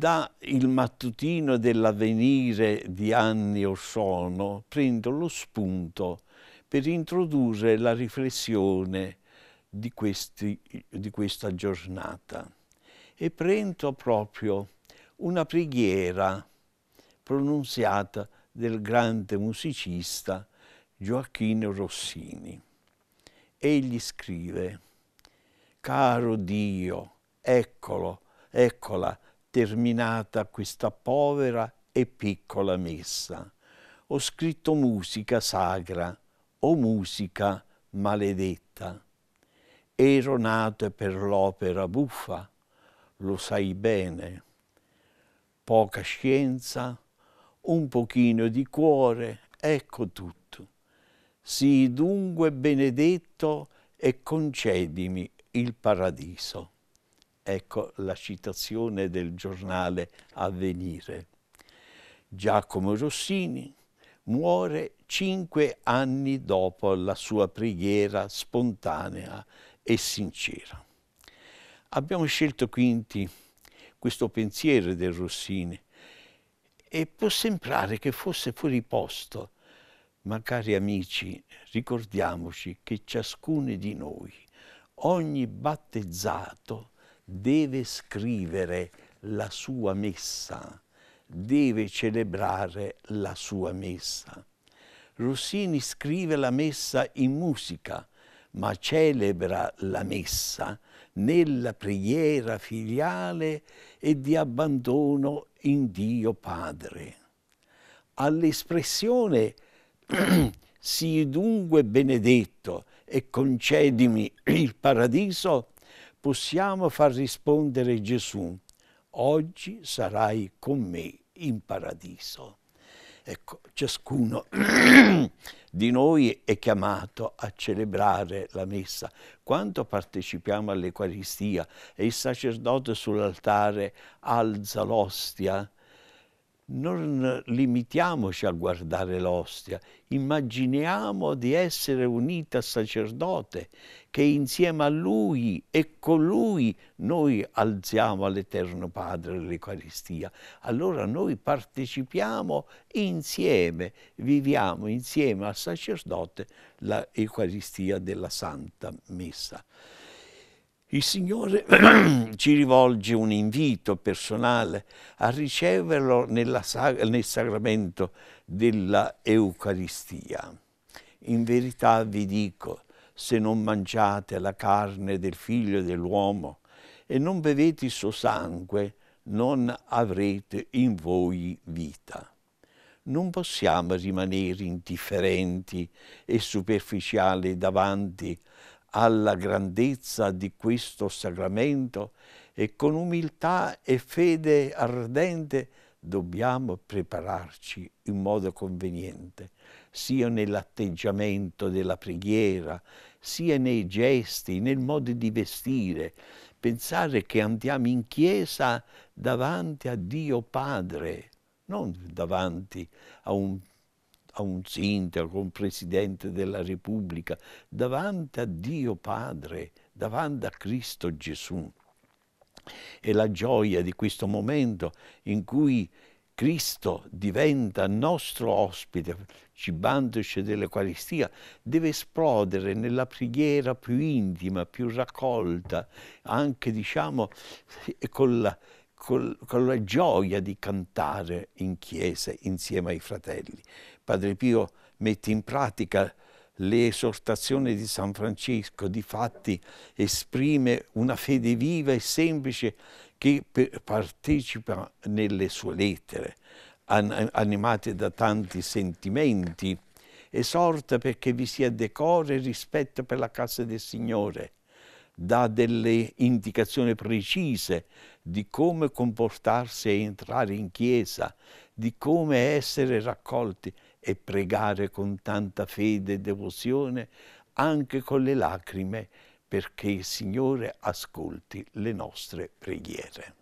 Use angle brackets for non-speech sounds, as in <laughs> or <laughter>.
da Il mattutino dell'avvenire di anni o sono prendo lo spunto per introdurre la riflessione di, questi, di questa giornata e prendo proprio una preghiera pronunziata del grande musicista Gioacchino Rossini. Egli scrive, Caro Dio, eccolo, eccola terminata questa povera e piccola messa. Ho scritto musica sacra o musica maledetta. Ero nato per l'opera buffa, lo sai bene. Poca scienza, un pochino di cuore, ecco tutto. Sii dunque benedetto e concedimi il paradiso. Ecco la citazione del giornale Avvenire. Giacomo Rossini muore cinque anni dopo la sua preghiera spontanea e sincera. Abbiamo scelto quindi questo pensiero del Rossini e può sembrare che fosse fuori posto, ma cari amici, ricordiamoci che ciascuno di noi, ogni battezzato, deve scrivere la sua messa, deve celebrare la sua messa. Rossini scrive la messa in musica, ma celebra la messa nella preghiera filiale e di abbandono in Dio Padre. All'espressione <clears throat> sii dunque benedetto e concedimi il paradiso possiamo far rispondere Gesù, oggi sarai con me in paradiso. Ecco, ciascuno <clears throat> di noi è chiamato a celebrare la messa. Quando partecipiamo all'Eucaristia e il sacerdote sull'altare alza l'ostia, non limitiamoci a guardare l'ostia, immaginiamo di essere uniti al sacerdote, che insieme a lui e con lui noi alziamo all'Eterno Padre l'Eucaristia. Allora noi partecipiamo insieme, viviamo insieme al sacerdote l'Eucaristia della Santa Messa. Il Signore <clears throat> ci rivolge un invito personale a riceverlo sag nel sacramento della Eucaristia. In verità vi dico, se non mangiate la carne del figlio dell'uomo e non bevete il suo sangue, non avrete in voi vita. Non possiamo rimanere indifferenti e superficiali davanti alla grandezza di questo sacramento e con umiltà e fede ardente dobbiamo prepararci in modo conveniente, sia nell'atteggiamento della preghiera, sia nei gesti, nel modo di vestire. Pensare che andiamo in chiesa davanti a Dio Padre, non davanti a un a un sindaco, a un presidente della Repubblica, davanti a Dio Padre, davanti a Cristo Gesù. E la gioia di questo momento in cui Cristo diventa nostro ospite, cibandoci dell'Eucaristia, deve esplodere nella preghiera più intima, più raccolta, anche diciamo <laughs> con la con la gioia di cantare in chiesa insieme ai fratelli. Padre Pio mette in pratica le esortazioni di San Francesco, di fatti esprime una fede viva e semplice che partecipa nelle sue lettere, animate da tanti sentimenti, esorta perché vi sia decoro e rispetto per la casa del Signore, dà delle indicazioni precise di come comportarsi e entrare in chiesa, di come essere raccolti e pregare con tanta fede e devozione, anche con le lacrime, perché il Signore ascolti le nostre preghiere.